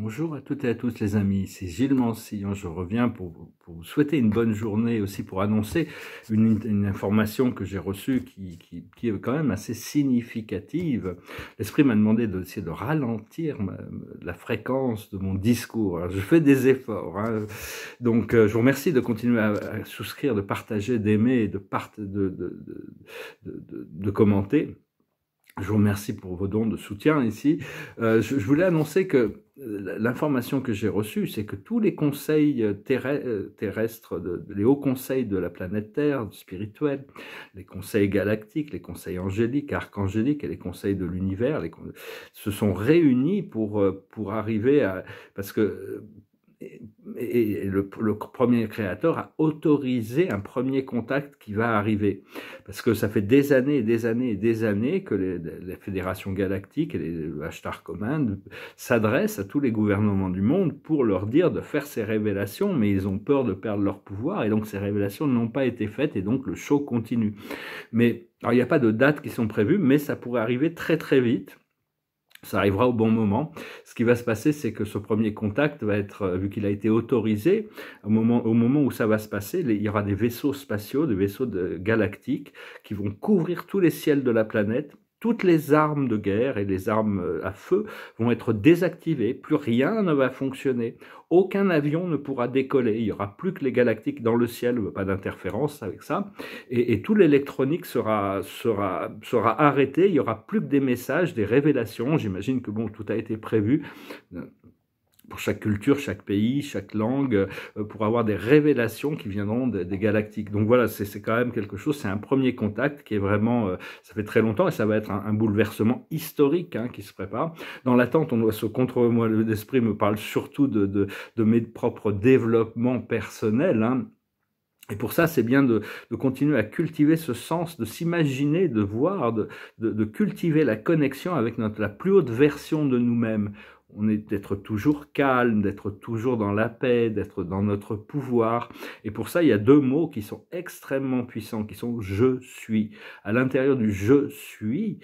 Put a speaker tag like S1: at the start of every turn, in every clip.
S1: Bonjour à toutes et à tous les amis, c'est Gilles Mancillon. Hein, je reviens pour, vous souhaiter une bonne journée, aussi pour annoncer une, information que j'ai reçue qui, est quand même assez significative. L'esprit m'a demandé d'essayer de ralentir la fréquence de mon discours. je fais des efforts. Hein. Donc euh, je vous remercie de continuer à, souscrire, de partager, d'aimer, de, de, de, de commenter. Je vous remercie pour vos dons de soutien ici. Euh, je, voulais annoncer que euh, l'information que j'ai reçue, c'est que tous les conseils euh, terrestres, de, les hauts conseils de la planète Terre, spirituels, les conseils galactiques, les conseils angéliques, archangéliques et les conseils de l'univers, se sont réunis pour, pour arriver à... Parce que et le, premier créateur a autorisé un premier contact qui va arriver. Parce que ça fait des années et des années et des années que les, fédérations galactiques et les, le Ashtar Command s'adressent à tous les gouvernements du monde pour leur dire de faire ces révélations, mais ils ont peur de perdre leur pouvoir et donc ces révélations n'ont pas été faites et donc le show continue. Mais il n'y a pas de date qui sont prévues, mais ça pourrait arriver très très vite ça arrivera au bon moment. Ce qui va se passer, c'est que ce premier contact va être, euh, vu qu'il a été autorisé, au moment, où ça va se passer, il y aura des vaisseaux spatiaux, des vaisseaux galactiques qui vont couvrir tous les ciels de la planète toutes les armes de guerre et les armes euh, à feu vont être désactivées, plus rien ne va fonctionner, aucun avion ne pourra décoller, il n'y aura plus que les galactiques dans le ciel, pas d'interférence avec ça, et, tout l'électronique sera, sera, sera arrêté, il n'y aura plus que des messages, des révélations, j'imagine que bon, tout a été prévu, pour chaque culture, chaque pays, chaque langue, euh, pour avoir des révélations qui viendront des, galactiques. Donc voilà, c'est quand même quelque chose, c'est un premier contact qui est vraiment, euh, ça fait très longtemps et ça va être un, bouleversement historique hein, qui se prépare. Dans l'attente, on doit se contre moi, l'esprit me parle surtout de, de, mes propres développements personnels. Hein. Et pour ça, c'est bien de, de, continuer à cultiver ce sens, de s'imaginer, de voir, de, de, de, cultiver la connexion avec notre, la plus haute version de nous-mêmes on est d'être toujours calme, d'être toujours dans la paix, d'être dans notre pouvoir. Et pour ça, il y a deux mots qui sont extrêmement puissants, qui sont je suis. À l'intérieur du je suis,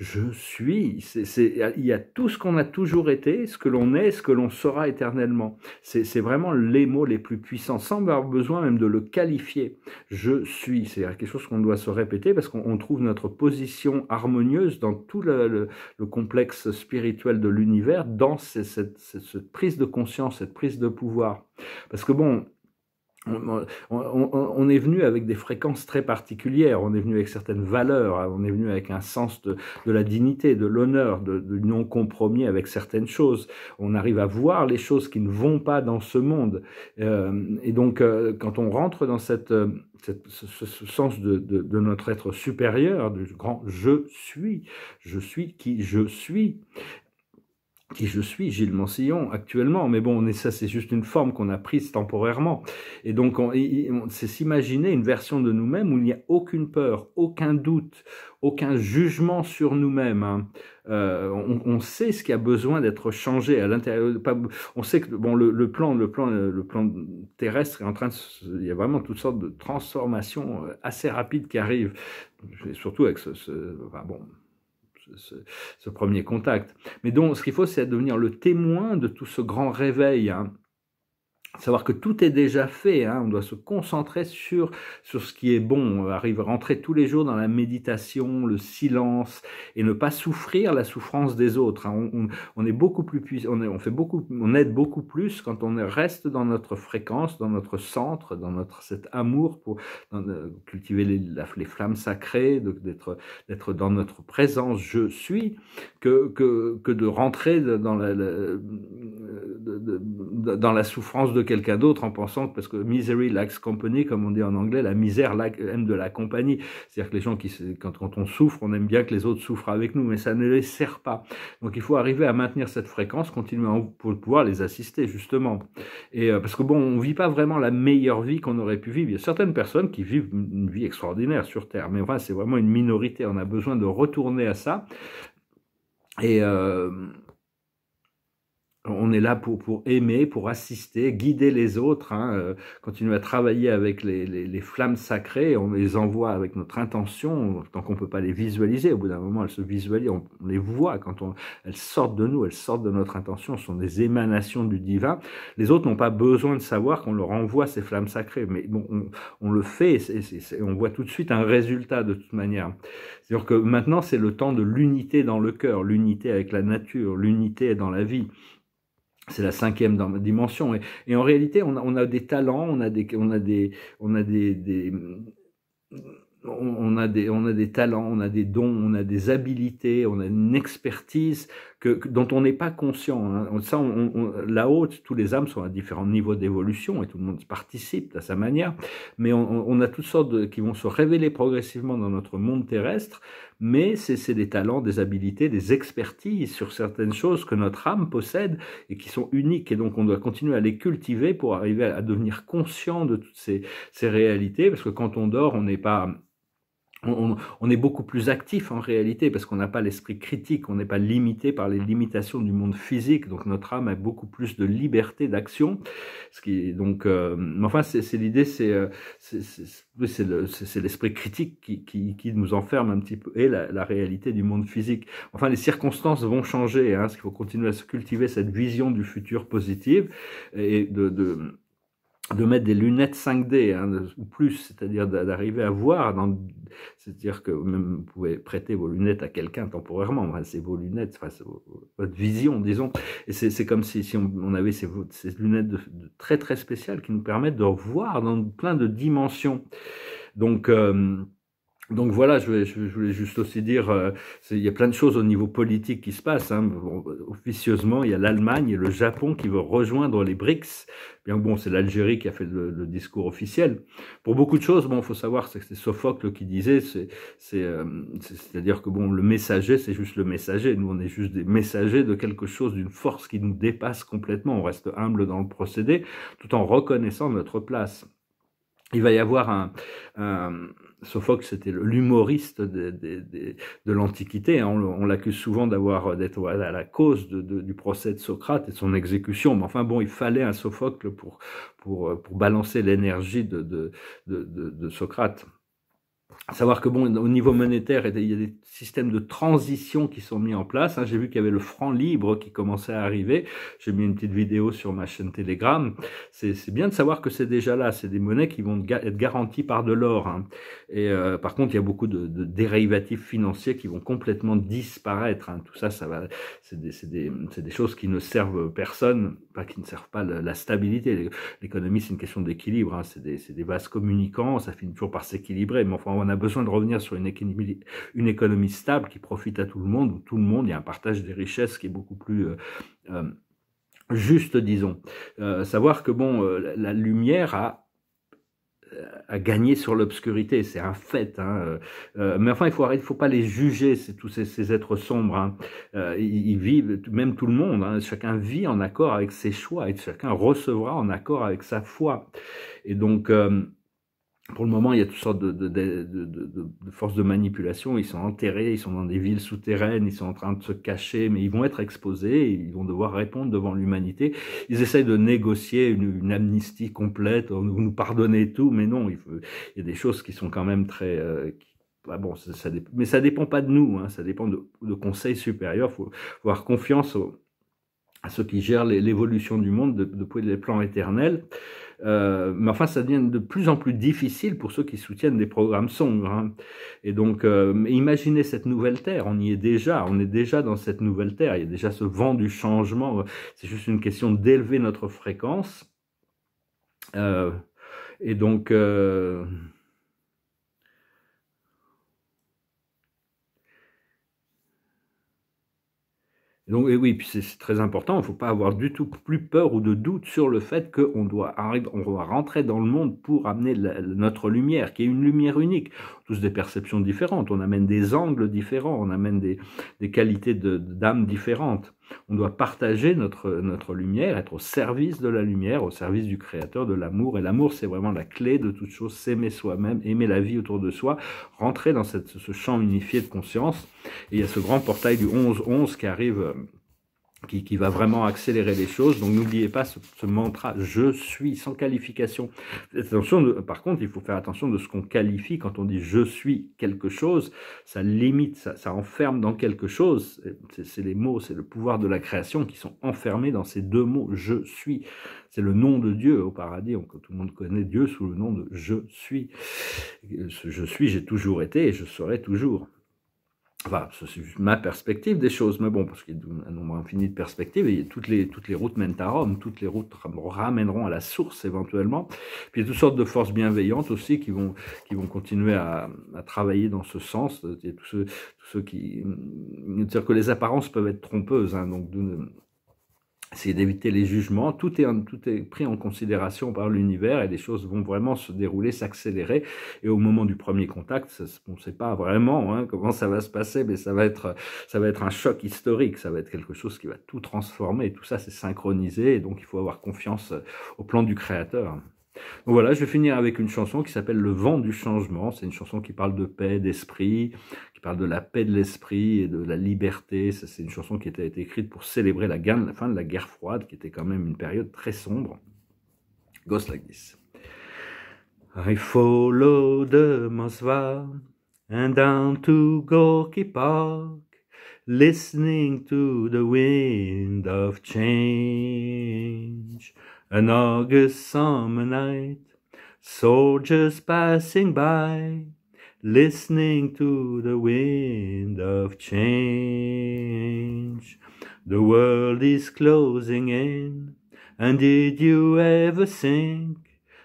S1: je suis. il y a tout ce qu'on a toujours été, ce que l'on est, ce que l'on sera éternellement. C'est, vraiment les mots les plus puissants, sans avoir besoin même de le qualifier. Je suis, c'est quelque chose qu'on doit se répéter parce qu'on trouve notre position harmonieuse dans tout le, complexe spirituel de l'univers, dans cette prise de conscience, cette prise de pouvoir. Parce que bon, on, est venu avec des fréquences très particulières, on est venu avec certaines valeurs, hein. on est venu avec un sens de, la dignité, de l'honneur, de, non-compromis avec certaines choses. On arrive à voir les choses qui ne vont pas dans ce monde. Euh, et donc, euh, quand on rentre dans euh, ce, sens de, notre être supérieur, du grand je suis, je suis qui je suis, qui je suis Gilles Mancillon, actuellement, mais bon, ça c'est juste une forme qu'on a prise temporairement. Et donc, on, c'est s'imaginer une version de nous-mêmes où il n'y a aucune peur, aucun doute, aucun jugement sur nous-mêmes. Hein. Euh, on, sait ce qui a besoin d'être changé à l'intérieur. On sait que bon, le, plan, le plan, le plan terrestre est en train de. Il y a vraiment toutes sortes de transformations euh, assez rapides qui arrivent, surtout avec ce. ce bon, ce, premier contact. Mais donc, ce qu'il faut, c'est devenir le témoin de tout ce grand réveil. Hein savoir que tout est déjà fait, hein. on doit se concentrer sur, sur ce qui est bon, on arrive à rentrer tous les jours dans la méditation, le silence, et ne pas souffrir la souffrance des autres. Hein. On, est beaucoup plus puissant, on, on, fait beaucoup, on aide beaucoup plus quand on reste dans notre fréquence, dans notre centre, dans notre cet amour pour euh, cultiver les, flammes sacrées, d'être d'être dans notre présence, je suis, que, que, que de rentrer dans la, de, dans la souffrance de quelqu'un d'autre en pensant parce que misery lacks company, comme on dit en anglais, la misère aime de la compagnie. C'est-à-dire que les gens qui, quand, on souffre, on aime bien que les autres souffrent avec nous, mais ça ne les sert pas. Donc il faut arriver à maintenir cette fréquence, continuer pour pouvoir les assister justement. Et euh, parce que bon, on vit pas vraiment la meilleure vie qu'on aurait pu vivre. Il y a certaines personnes qui vivent une vie extraordinaire sur Terre, mais enfin c'est vraiment une minorité. On a besoin de retourner à ça. Et euh, on est là pour, pour aimer, pour assister, guider les autres, hein, euh, continuer à travailler avec les, les, flammes sacrées, on les envoie avec notre intention, tant qu'on ne peut pas les visualiser, au bout d'un moment elles se visualisent, on, les voit, quand on, elles sortent de nous, elles sortent de notre intention, ce sont des émanations du divin. Les autres n'ont pas besoin de savoir qu'on leur envoie ces flammes sacrées, mais bon, on, le fait, et on voit tout de suite un résultat de toute manière. cest dire que maintenant c'est le temps de l'unité dans le cœur, l'unité avec la nature, l'unité dans la vie. C'est la cinquième dimension. Et, en réalité, on a, des talents, on a des, on a des, on a des on a des, on a des talents, on a des dons, on a des habilités, on a une expertise dont on n'est pas conscient. Hein. Ça, on, là-haut, tous les âmes sont à différents niveaux d'évolution et tout le monde participe à sa manière. Mais on, a toutes sortes de, qui vont se révéler progressivement dans notre monde terrestre. Mais c'est des talents, des habilités, des expertises sur certaines choses que notre âme possède et qui sont uniques. Et donc, on doit continuer à les cultiver pour arriver à, devenir conscient de toutes ces réalités. Parce que quand on dort, on n'est pas on, est beaucoup plus actif en réalité parce qu'on n'a pas l'esprit critique, on n'est pas limité par les limitations du monde physique, donc notre âme a beaucoup plus de liberté d'action. Ce qui donc, euh, enfin, c'est l'idée, euh, c'est c'est l'esprit critique qui, nous enferme un petit peu et la, réalité du monde physique. Enfin, les circonstances vont changer, hein, ce qu'il faut continuer à se cultiver cette vision du futur positive et de de mettre des lunettes 5D hein, ou plus, c'est-à-dire d'arriver à voir, dans... c'est-à-dire que même vous pouvez prêter vos lunettes à quelqu'un temporairement, c'est vos lunettes, votre vision, disons, et c'est comme si, on, avait ces, lunettes de, très très spéciales qui nous permettent de voir dans plein de dimensions. Donc euh, donc voilà, je, voulais juste aussi dire, euh, il y a plein de choses au niveau politique qui se passent. Hein. officieusement, il y a l'Allemagne et le Japon qui veulent rejoindre les BRICS. Bien bon, c'est l'Algérie qui a fait le, discours officiel. Pour beaucoup de choses, bon, il faut savoir, que c'est Sophocle qui disait, euh, c'est-à-dire que bon, le messager, c'est juste le messager. Nous, on est juste des messagers de quelque chose, d'une force qui nous dépasse complètement. On reste humble dans le procédé, tout en reconnaissant notre place il va y avoir un, Sophocle, c'était l'humoriste de, l'Antiquité. Hein. On, l'accuse souvent d'avoir d'être à la cause du procès de Socrate et de son exécution. Mais enfin bon, il fallait un Sophocle pour, pour, balancer l'énergie de, de Socrate savoir que bon, au niveau monétaire, il y a des systèmes de transition qui sont mis en place. Hein. J'ai vu qu'il y avait le franc libre qui commençait à arriver. J'ai mis une petite vidéo sur ma chaîne Telegram. C'est bien de savoir que c'est déjà là. C'est des monnaies qui vont être garanties par de l'or. Hein. Et euh, par contre, il y a beaucoup de, dérivatifs financiers qui vont complètement disparaître. Hein. Tout ça, ça va. C'est des, des, choses qui ne servent personne, pas qui ne servent pas la, stabilité. L'économie, c'est une question d'équilibre. C'est des, des vases communicants. Ça finit toujours par s'équilibrer. Mais enfin, on a a besoin de revenir sur une économie, une économie stable qui profite à tout le monde, où tout le monde, il y a un partage des richesses qui est beaucoup plus euh, euh, juste, disons. Euh, savoir que bon, la, lumière a à gagné sur l'obscurité, c'est un fait. Hein. mais enfin, il faut il faut pas les juger, tous ces, êtres sombres. Hein. ils, vivent, même tout le monde, hein, chacun vit en accord avec ses choix et chacun recevra en accord avec sa foi. Et donc, pour le moment, il y a toutes sortes de, de, de, de, forces de manipulation. Ils sont enterrés, ils sont dans des villes souterraines, ils sont en train de se cacher, mais ils vont être exposés, ils vont devoir répondre devant l'humanité. Ils essayent de négocier une, amnistie complète, vous nous pardonner tout, mais non, il, y a des choses qui sont quand même très... Euh, bah bon, ça, ça, mais ça dépend pas de nous, hein, ça dépend de, conseils supérieurs. Il faut, avoir confiance aux, à ceux qui gèrent l'évolution du monde depuis les plans éternels. Euh, mais enfin, ça devient de plus en plus difficile pour ceux qui soutiennent des programmes sombres. Hein. Et donc, euh, imaginez cette nouvelle Terre, on y est déjà, on est déjà dans cette nouvelle Terre, il y a déjà ce vent du changement, c'est juste une question d'élever notre fréquence. Euh, et donc... Euh, Donc, oui, c'est très important, il ne faut pas avoir du tout plus peur ou de doute sur le fait qu'on doit, on doit rentrer dans le monde pour amener notre lumière, qui est une lumière unique. Tous des perceptions différentes, on amène des angles différents, on amène des, qualités d'âme différentes. On doit partager notre, notre lumière, être au service de la lumière, au service du Créateur, de l'amour. Et l'amour, c'est vraiment la clé de toute chose, s'aimer soi-même, aimer la vie autour de soi, rentrer dans ce champ unifié de conscience. Et il y a ce grand portail du 11-11 qui arrive euh, qui, va vraiment accélérer les choses. Donc n'oubliez pas ce, mantra je suis sans qualification. Attention par contre, il faut faire attention de ce qu'on qualifie quand on dit je suis quelque chose. Ça limite, ça, enferme dans quelque chose. C'est les mots, c'est le pouvoir de la création qui sont enfermés dans ces deux mots je suis. C'est le nom de Dieu au paradis. On, tout le monde connaît Dieu sous le nom de je suis. je suis, j'ai toujours été et je serai toujours. Enfin, c'est ma perspective des choses, mais bon, parce qu'il y a un nombre infini de perspectives, et toutes les, toutes les routes mènent à Rome, toutes les routes ramèneront à la source éventuellement. Puis il y a toutes sortes de forces bienveillantes aussi qui vont, qui vont continuer à, à travailler dans ce sens. Il y a tous ceux, tous ceux qui. C'est-à-dire hum, que les apparences peuvent être trompeuses, hein, donc c'est d'éviter les jugements, tout est, tout est pris en considération par l'univers et les choses vont vraiment se dérouler, s'accélérer. Et au moment du premier contact, on ne sait pas vraiment hein, comment ça va se passer, mais ça va, être, ça va être un choc historique, ça va être quelque chose qui va tout transformer. tout ça, c'est synchronisé, donc il faut avoir confiance euh, au plan du Créateur. Donc voilà, je vais finir avec une chanson qui s'appelle Le vent du changement. C'est une chanson qui parle de paix, d'esprit, qui parle de la paix de l'esprit et de la liberté. C'est une chanson qui a été écrite pour célébrer la, fin de la guerre froide,
S2: qui était quand même une période très sombre. Ghost, like this. I follow the Mosva and down to Gorky Park, listening to the wind of change. an August summer night, soldiers passing by, listening to the wind of change. The world is closing in, and did you ever think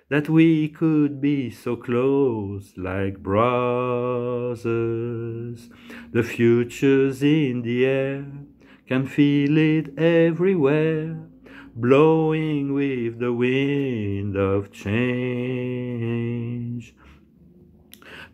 S2: that we could be so close like brothers? The future's in the air, can feel it everywhere blowing with the wind of change.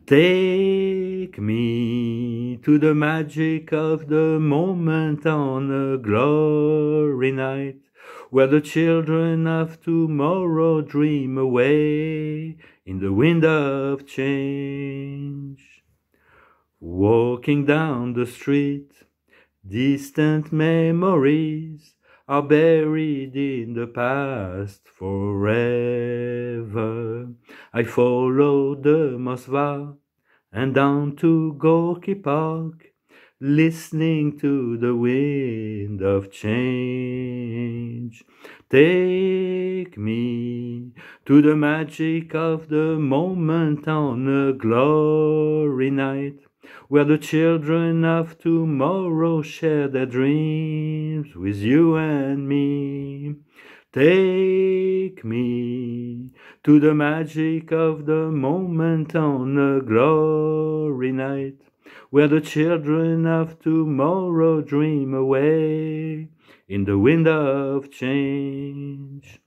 S2: Take me to the magic of the moment on a glory night, where the children of tomorrow dream away in the wind of change. Walking down the street, distant memories are buried in the past forever. I follow the Mosva and down to Gorky Park, listening to the wind of change. Take me to the magic of the moment on a glory night where the children of tomorrow share their dreams with you and me. Take me to the magic of the moment on a glory night, where the children of tomorrow dream away in the wind of change.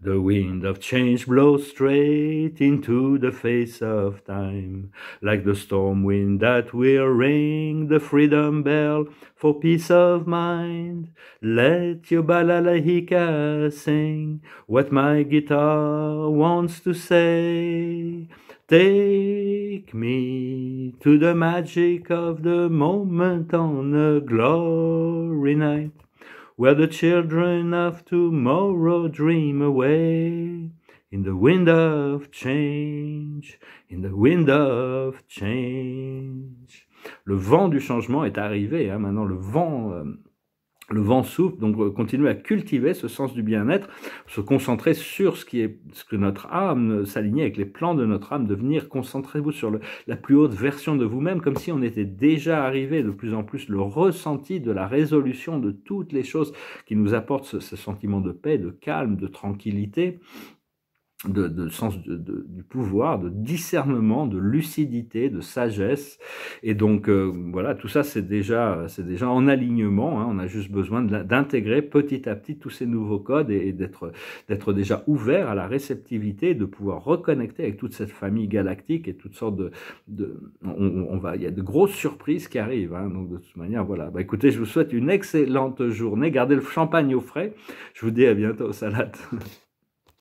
S2: The wind of change blows straight into the face of time, like the storm wind that will ring the freedom bell for peace of mind. Let your balalaika sing what my guitar wants to say. Take me to the magic of the moment on a glory night. where the children of tomorrow dream away. In the wind of change, in the wind of change. Le
S1: vent du changement est arrivé, hein, maintenant le vent... Euh, le vent souffle, donc euh, continuez à cultiver ce sens du bien-être, se concentrer sur ce qui est ce que notre âme, euh, s'aligner avec les plans de notre âme, de venir concentrez-vous sur la plus haute version de vous-même, comme si on était déjà arrivé de plus en plus le ressenti de la résolution de toutes les choses qui nous apportent ce sentiment de paix, de calme, de tranquillité, de, sens du pouvoir, de discernement, de lucidité, de sagesse. Et donc euh, voilà, tout ça c'est déjà c'est déjà en alignement. Hein. On a juste besoin d'intégrer petit à petit tous ces nouveaux codes et, d'être d'être déjà ouvert à la réceptivité, de pouvoir reconnecter avec toute cette famille galactique et toutes sortes de, on, va il y a de grosses surprises qui arrivent. Hein. Donc de toute manière voilà. Bah, écoutez, je vous souhaite une excellente journée. Gardez le champagne au frais. Je vous dis à bientôt, salade.